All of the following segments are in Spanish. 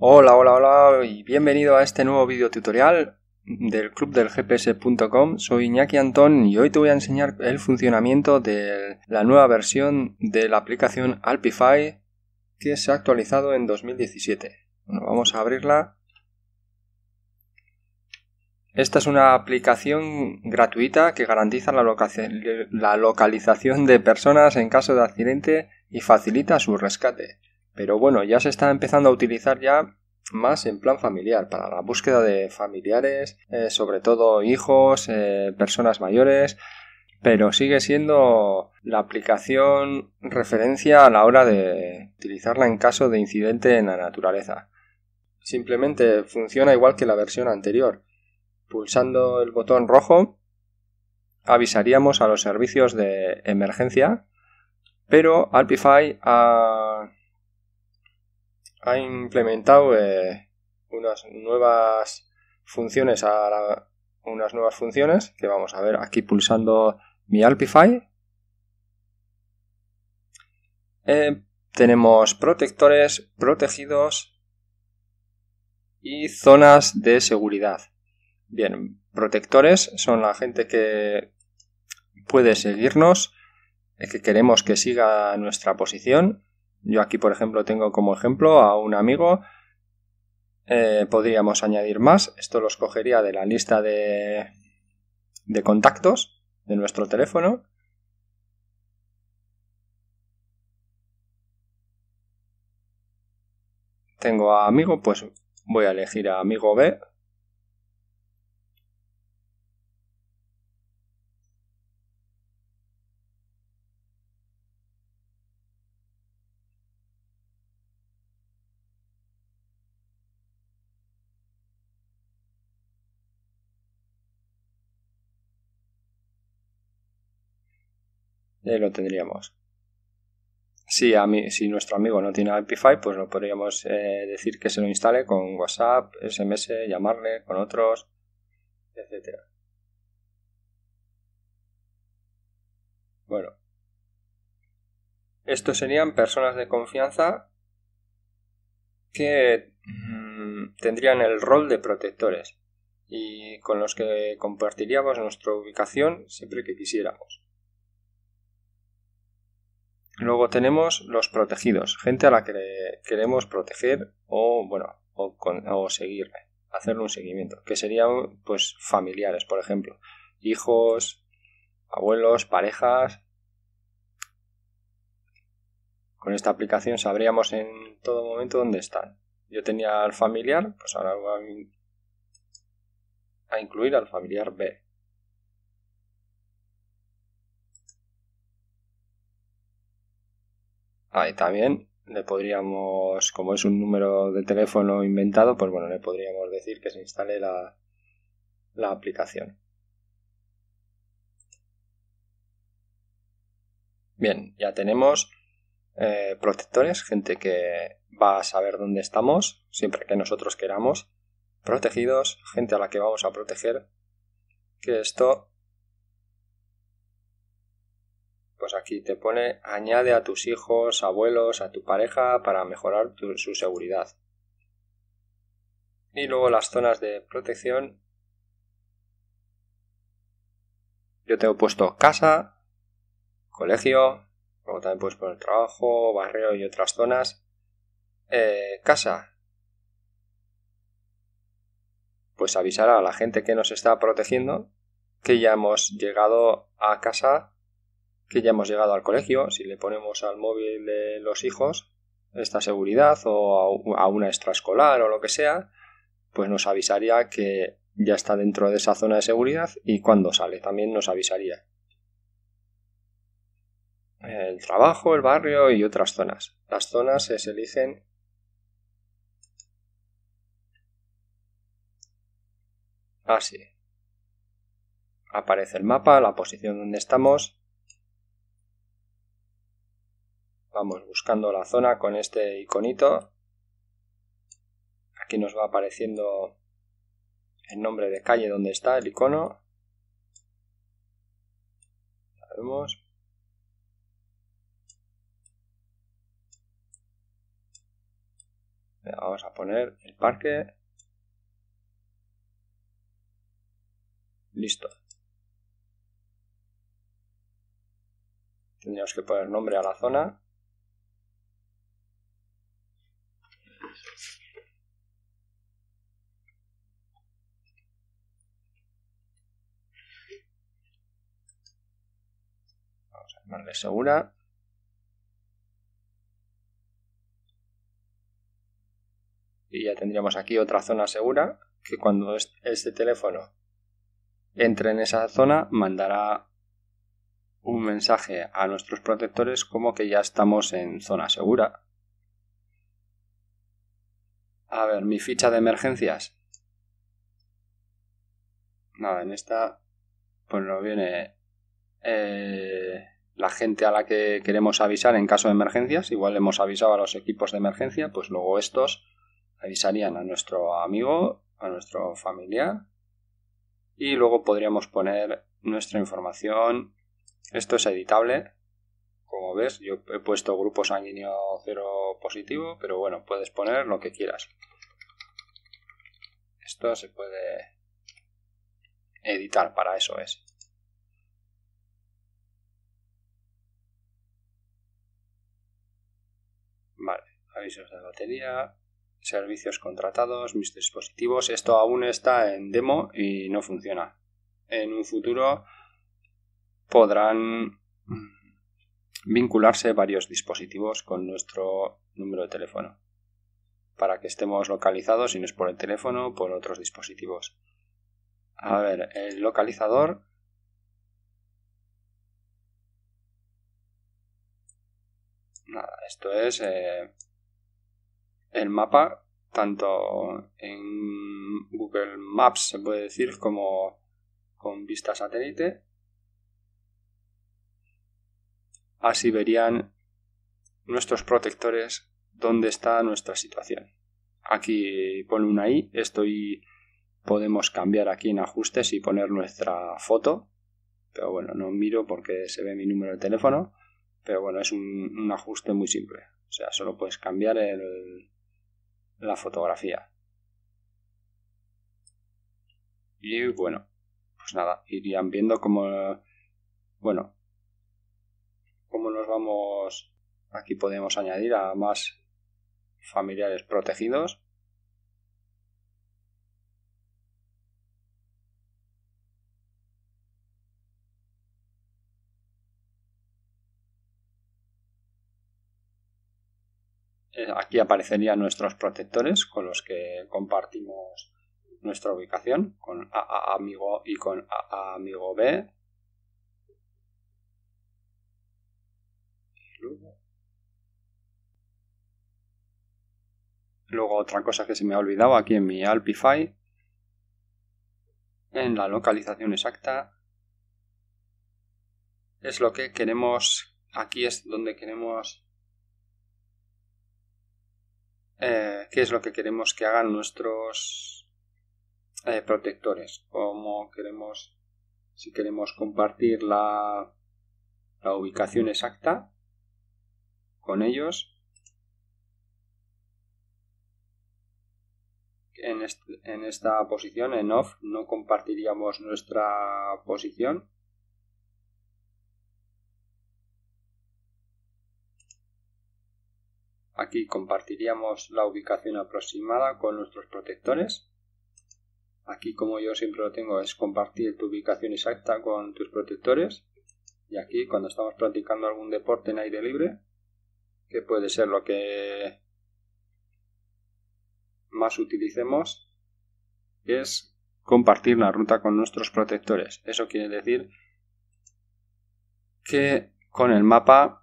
Hola, hola, hola y bienvenido a este nuevo video tutorial del club del gps.com. Soy Iñaki Antón y hoy te voy a enseñar el funcionamiento de la nueva versión de la aplicación Alpify que se ha actualizado en 2017. Bueno, vamos a abrirla. Esta es una aplicación gratuita que garantiza la localización de personas en caso de accidente y facilita su rescate. Pero bueno, ya se está empezando a utilizar ya más en plan familiar, para la búsqueda de familiares, eh, sobre todo hijos, eh, personas mayores, pero sigue siendo la aplicación referencia a la hora de utilizarla en caso de incidente en la naturaleza. Simplemente funciona igual que la versión anterior. Pulsando el botón rojo avisaríamos a los servicios de emergencia, pero Alpify ha ha implementado eh, unas nuevas funciones a unas nuevas funciones que vamos a ver aquí pulsando mi Alpify. Eh, tenemos protectores, protegidos y zonas de seguridad. Bien, protectores son la gente que puede seguirnos, eh, que queremos que siga nuestra posición yo aquí, por ejemplo, tengo como ejemplo a un amigo. Eh, podríamos añadir más. Esto los cogería de la lista de contactos de nuestro teléfono. Tengo a amigo, pues voy a elegir a amigo B Eh, lo tendríamos. Si, a si, nuestro amigo no tiene Amplify, pues lo podríamos eh, decir que se lo instale con WhatsApp, SMS, llamarle, con otros, etcétera. Bueno, estos serían personas de confianza que mm, tendrían el rol de protectores y con los que compartiríamos nuestra ubicación siempre que quisiéramos. Luego tenemos los protegidos, gente a la que queremos proteger o, bueno, o, con, hacerle un seguimiento, que serían pues familiares, por ejemplo, hijos, abuelos, parejas. Con esta aplicación sabríamos en todo momento dónde están. Yo tenía al familiar, pues ahora voy a incluir al familiar B. Ahí también le podríamos, como es un número de teléfono inventado, pues bueno, le podríamos decir que se instale la, aplicación. Bien, ya tenemos eh, protectores, gente que va a saber dónde estamos, siempre que nosotros queramos, protegidos, gente a la que vamos a proteger, que esto pues aquí te pone añade a tus hijos, abuelos, a tu pareja para mejorar su seguridad. Y luego las zonas de protección. Yo tengo puesto casa, colegio, luego también puedes poner trabajo, barrio y otras zonas. Eh, casa. Pues avisar a la gente que nos está protegiendo que ya hemos llegado a casa que ya hemos llegado al colegio, si le ponemos al móvil de los hijos esta seguridad o a una extraescolar o lo que sea, pues nos avisaría que ya está dentro de esa zona de seguridad y cuando sale también nos avisaría. El trabajo, el barrio y otras zonas. Las zonas se eligen así. Aparece el mapa, la posición donde estamos Vamos buscando la zona con este iconito. Aquí nos va apareciendo el nombre de calle donde está el icono. Vamos a poner el parque. Listo. Tendríamos que poner nombre a la zona. Vale, Segura. Y ya tendríamos aquí otra zona segura que cuando este teléfono entre en esa zona mandará un mensaje a nuestros protectores como que ya estamos en zona segura. A ver, mi ficha de emergencias. Nada, en esta pues no viene eh, la gente a la que queremos avisar en caso de emergencias, igual hemos avisado a los equipos de emergencia, pues luego estos avisarían a nuestro amigo, a nuestro familiar y luego podríamos poner nuestra información. Esto es editable. Como ves, yo he puesto grupo sanguíneo cero positivo, pero bueno, puedes poner lo que quieras. Esto se puede editar, para eso es. avisos de batería, servicios contratados, mis dispositivos. Esto aún está en demo y no funciona. En un futuro podrán vincularse varios dispositivos con nuestro número de teléfono para que estemos localizados si no es por el teléfono por otros dispositivos. A ver, el localizador nada, esto es eh, el mapa tanto en Google Maps se puede decir como con vista satélite. Así verían nuestros protectores dónde está nuestra situación. Aquí pone una I, estoy podemos cambiar aquí en ajustes y poner nuestra foto. Pero bueno, no miro porque se ve mi número de teléfono. Pero bueno, es un, un ajuste muy simple. O sea, solo puedes cambiar el, la fotografía. Y bueno, pues nada, irían viendo como, bueno, cómo nos vamos, aquí podemos añadir a más familiares protegidos Eh, aquí aparecerían nuestros protectores con los que compartimos nuestra ubicación con amigo y con amigo B. luego... luego otra cosa que se me ha olvidado aquí en mi Alpify, en la localización exacta, es lo que queremos, aquí es donde queremos eh, qué es lo que queremos que hagan nuestros eh, protectores, cómo queremos, si queremos compartir la, ubicación exacta con ellos. En, en esta posición, en off, no compartiríamos nuestra posición Aquí compartiríamos la ubicación aproximada con nuestros protectores. Aquí como yo siempre lo tengo es compartir tu ubicación exacta con tus protectores. Y aquí cuando estamos practicando algún deporte en aire libre, que puede ser lo que más utilicemos, es compartir la ruta con nuestros protectores. Eso quiere decir que con el mapa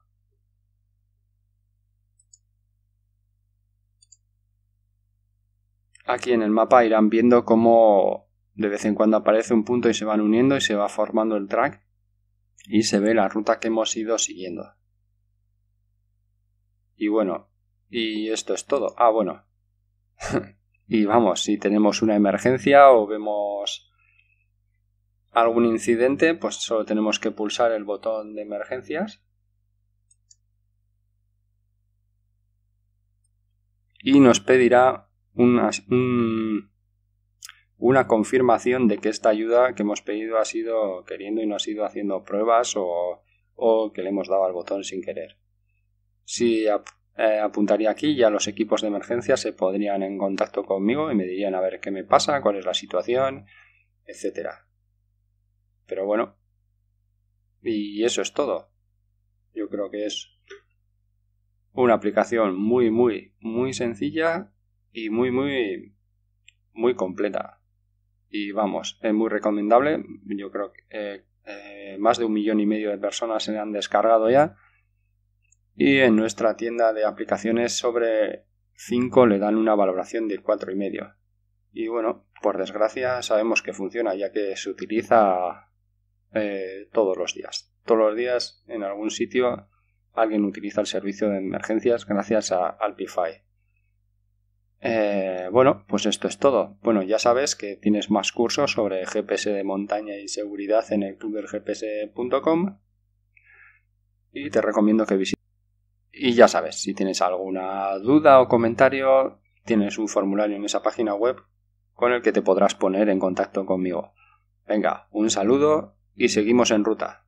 aquí en el mapa irán viendo cómo de vez en cuando aparece un punto y se van uniendo y se va formando el track y se ve la ruta que hemos ido siguiendo. Y bueno, y esto es todo. Ah, bueno. y vamos, si tenemos una emergencia o vemos algún incidente, pues solo tenemos que pulsar el botón de emergencias. Y nos pedirá una, una confirmación de que esta ayuda que hemos pedido ha sido queriendo y no ha sido haciendo pruebas o, que le hemos dado al botón sin querer. Si eh, apuntaría aquí, ya los equipos de emergencia se podrían en contacto conmigo y me dirían a ver qué me pasa, cuál es la situación, etcétera. Pero bueno, y eso es todo. Yo creo que es una aplicación muy, muy, muy sencilla y muy, muy, muy completa. Y vamos, es muy recomendable. Yo creo que eh, eh, más de un millón y medio de personas se han descargado ya. Y en nuestra tienda de aplicaciones sobre 5 le dan una valoración de cuatro y medio. Y bueno, por desgracia sabemos que funciona ya que se utiliza eh, todos los días. Todos los días en algún sitio alguien utiliza el servicio de emergencias gracias a Alpify. Eh, bueno, pues esto es todo. Bueno, ya sabes que tienes más cursos sobre GPS de montaña y seguridad en el clubdelgps.com y te recomiendo que visites. Y ya sabes, si tienes alguna duda o comentario, tienes un formulario en esa página web con el que te podrás poner en contacto conmigo. Venga, un saludo y seguimos en ruta.